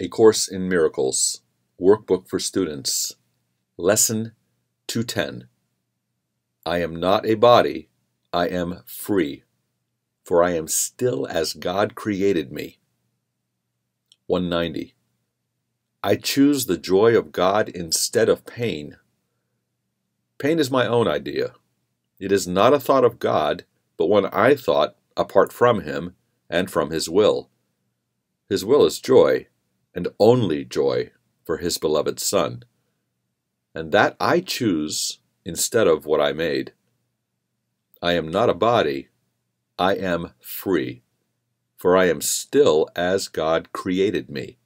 A Course in Miracles, Workbook for Students, Lesson 210. I am not a body, I am free, for I am still as God created me. 190. I choose the joy of God instead of pain. Pain is my own idea. It is not a thought of God, but one I thought apart from Him and from His will. His will is joy, and only joy for his beloved Son, and that I choose instead of what I made. I am not a body, I am free, for I am still as God created me.